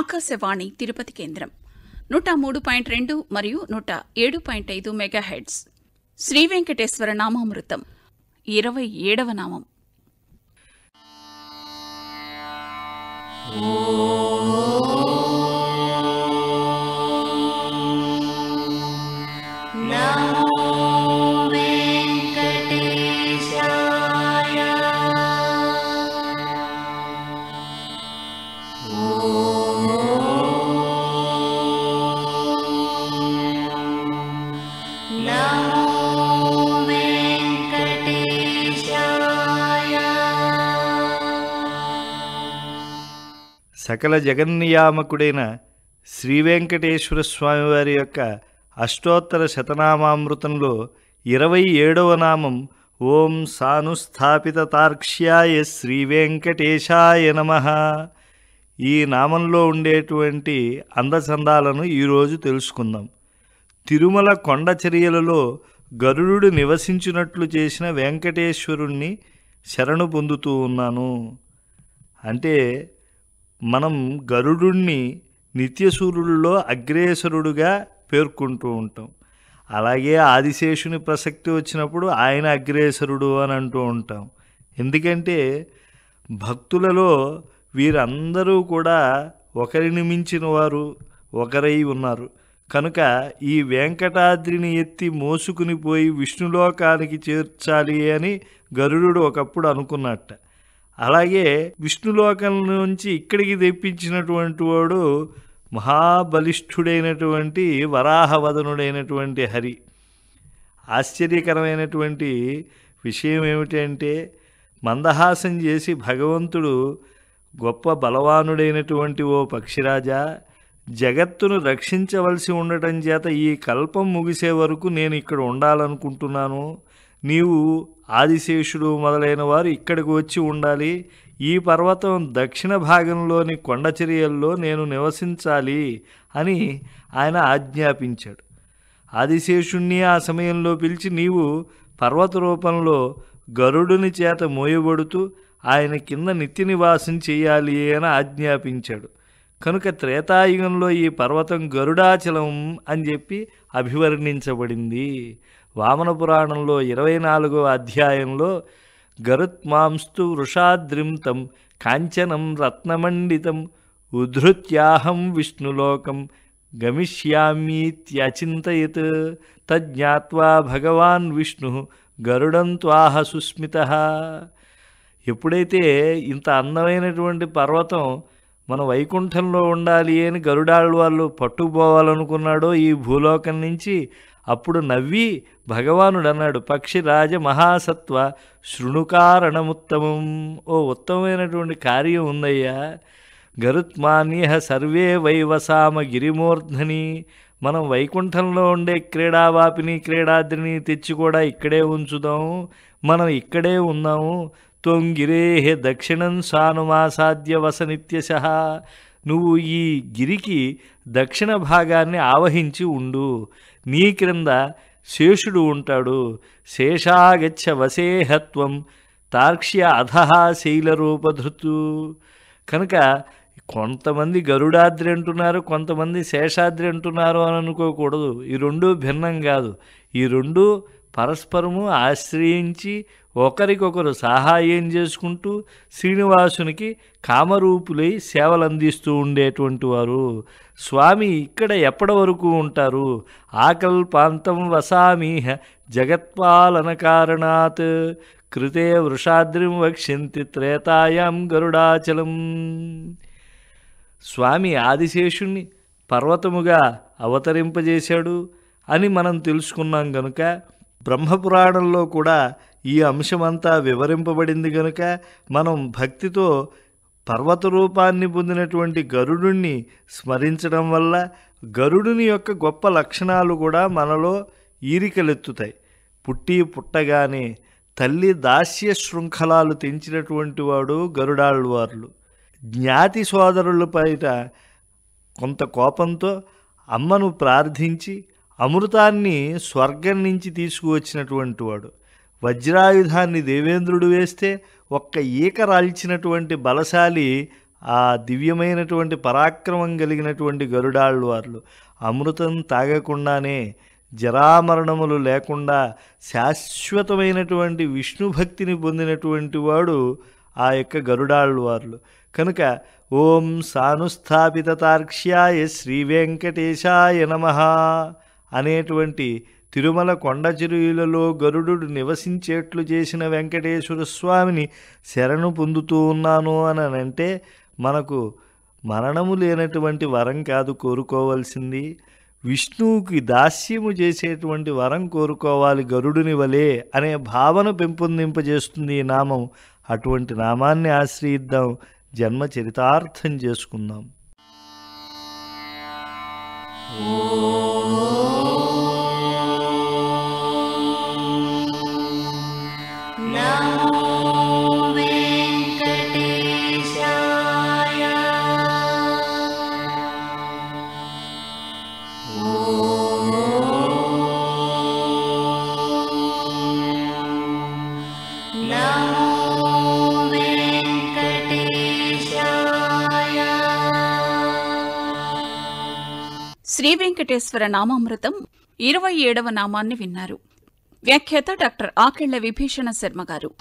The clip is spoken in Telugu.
ఆకాశవాణి తిరుపతి కేంద్రం నూట మూడు పాయింట్ రెండు మరియు నూట ఏడు పాయింట్ ఐదు మెగాహెడ్స్ శ్రీ వెంకటేశ్వర నామామృతం ఇరవై ఏడవ నామం సకల జగన్నియామకుడైన శ్రీవెంకటేశ్వర స్వామివారి యొక్క అష్టోత్తర శతనామామృతంలో ఇరవై ఏడవ నామం ఓం సానుస్థాపిత తార్క్ష్యాయ శ్రీవెంకటేశాయ నమ ఈ నామంలో ఉండేటువంటి అందచందాలను ఈరోజు తెలుసుకుందాం తిరుమల కొండచర్యలలో గరుడు నివసించినట్లు చేసిన వెంకటేశ్వరుణ్ణి శరణు పొందుతూ ఉన్నాను అంటే మనం గరుడుణ్ణి నిత్యసూరులలో అగ్రేసరుడుగా పేర్కొంటూ ఉంటాం అలాగే ఆదిశేషుని ప్రసక్తి వచ్చినప్పుడు ఆయన అగ్రేసరుడు అని అంటూ ఉంటాం ఎందుకంటే భక్తులలో వీరందరూ కూడా ఒకరిని మించిన వారు ఒకరై ఉన్నారు కనుక ఈ వెంకటాద్రిని ఎత్తి మోసుకుని పోయి విష్ణులోకానికి చేర్చాలి అని గరుడు ఒకప్పుడు అనుకున్నట్ట అలాగే విష్ణులోకం నుంచి ఇక్కడికి తెప్పించినటువంటి వాడు మహాబలిష్ఠుడైనటువంటి వరాహవదనుడైనటువంటి హరి ఆశ్చర్యకరమైనటువంటి విషయం ఏమిటంటే మందహాసం చేసి భగవంతుడు గొప్ప బలవానుడైనటువంటి ఓ పక్షిరాజా జగత్తును రక్షించవలసి ఉండటం చేత ఈ కల్పం ముగిసే వరకు నేను ఇక్కడ ఉండాలనుకుంటున్నాను నీవు ఆదిశేషుడు మొదలైన వారు ఇక్కడికి వచ్చి ఉండాలి ఈ పర్వతం దక్షిణ భాగంలోని కొండచర్యల్లో నేను నివసించాలి అని ఆయన ఆజ్ఞాపించాడు ఆదిశేషుణ్ణి ఆ సమయంలో పిలిచి నీవు పర్వత రూపంలో గరుడుని చేత మోయబడుతూ ఆయన కింద నిత్య నివాసం చేయాలి అని ఆజ్ఞాపించాడు కనుక త్రేతాయుగంలో ఈ పర్వతం గరుడాచలం అని చెప్పి అభివర్ణించబడింది వామన పురాణంలో ఇరవై నాలుగో అధ్యాయంలో గరుత్మాంస్తు వృషాద్రింతం కాంచనం రత్నమండితం ఉధృత్యాహం విష్ణులోకం గమిష్యామీత్యచింతయత్ తజ్ఞాత్వా భగవాన్ విష్ణు గరుడం త్వాహ సుస్మిత ఎప్పుడైతే ఇంత అందమైనటువంటి పర్వతం మన వైకుంఠంలో ఉండాలి అని గరుడాళ్ళు వాళ్ళు పట్టుకుపోవాలనుకున్నాడో ఈ భూలోకం నుంచి అప్పుడు నవ్వి భగవానుడు అన్నాడు రాజ మహాసత్వ శృణుకారణముత్తమం ఓ ఉత్తమమైనటువంటి కార్యం ఉందయ్యా గరుత్మాన్యహ సర్వే వైవసామ గిరిమూర్ధని మనం వైకుంఠంలో ఉండే క్రీడావాపిని క్రీడాద్రిని తెచ్చి కూడా ఇక్కడే ఉంచుదాము మనం ఇక్కడే ఉన్నాము తొంగిరేహే దక్షిణం సానుమాసాద్య వసనిత్యశ నువ్వు ఈ గిరికి దక్షిణ భాగాన్ని ఆవహించి ఉండు నీ క్రింద శేషుడు ఉంటాడు శేషాగచ్చ వసేహత్వం తార్క్ష్య అధహ రూపధృతు కనుక కొంతమంది గరుడాద్రి అంటున్నారు కొంతమంది శేషాద్రి అంటున్నారు అని అనుకోకూడదు ఈ రెండు భిన్నం కాదు ఈ రెండు పరస్పరము ఆశ్రయించి ఒకరికొకరు సహాయం చేసుకుంటూ శ్రీనివాసునికి కామరూపులై సేవలందిస్తూ ఉండేటువంటి వారు స్వామి ఇక్కడ ఎప్పటి వరకు ఉంటారు ఆకల్పాంతం వసామీహ జగత్పాలన కారణాత్ కృతే వృషాద్రిం వక్షంతి త్రేతాయాం గరుడాచలం స్వామి ఆదిశేషుణ్ణి పర్వతముగా అవతరింపజేశాడు అని మనం తెలుసుకున్నాం కనుక బ్రహ్మపురాణంలో కూడా ఈ అంశమంతా వివరింపబడింది గనుక మనం భక్తితో పర్వత రూపాన్ని పొందినటువంటి గరుడుణ్ణి స్మరించడం వల్ల గరుడుని యొక్క గొప్ప లక్షణాలు కూడా మనలో ఈరికలెత్తుతాయి పుట్టి పుట్టగానే తల్లి దాస్య శృంఖలాలు తెంచినటువంటి వాడు గరుడాళ్ళవార్లు జ్ఞాతి సోదరులపైట కొంత కోపంతో అమ్మను ప్రార్థించి అమృతాన్ని స్వర్గం నుంచి తీసుకువచ్చినటువంటి వాడు వజ్రాయుధాన్ని దేవేంద్రుడు వేస్తే ఒక్క ఈక రాల్చినటువంటి బలశాలి ఆ దివ్యమైనటువంటి పరాక్రమం కలిగినటువంటి గరుడాళ్ళు గరుడాళ్ళవార్లు అమృతం తాగకుండానే జరామరణములు లేకుండా శాశ్వతమైనటువంటి విష్ణు భక్తిని పొందినటువంటి వాడు ఆ యొక్క గరుడాళ్ళు గరుడాళ్ళవార్లు కనుక ఓం సానుస్థాపిత తార్క్ష్యాయ శ్రీ నమ అనేటువంటి తిరుమల కొండ చెరువులలో గరుడు నివసించేట్లు చేసిన వెంకటేశ్వర స్వామిని శరణు పొందుతూ ఉన్నాను అని అంటే మనకు మరణము లేనటువంటి వరం కాదు కోరుకోవాల్సింది విష్ణువుకి దాస్యము చేసేటువంటి వరం కోరుకోవాలి గరుడుని వలే అనే భావన పెంపొందింపజేస్తుంది ఈ నామం అటువంటి నామాన్ని ఆశ్రయిద్దాం జన్మ చరితార్థం చేసుకుందాం ఓ శ్రీ వెంకటేశ్వర నామామృతం ఇరవై ఏడవ నామాన్ని విన్నారు వ్యాఖ్యాత డాక్టర్ ఆకెళ్ల విభీషణ శర్మ గారు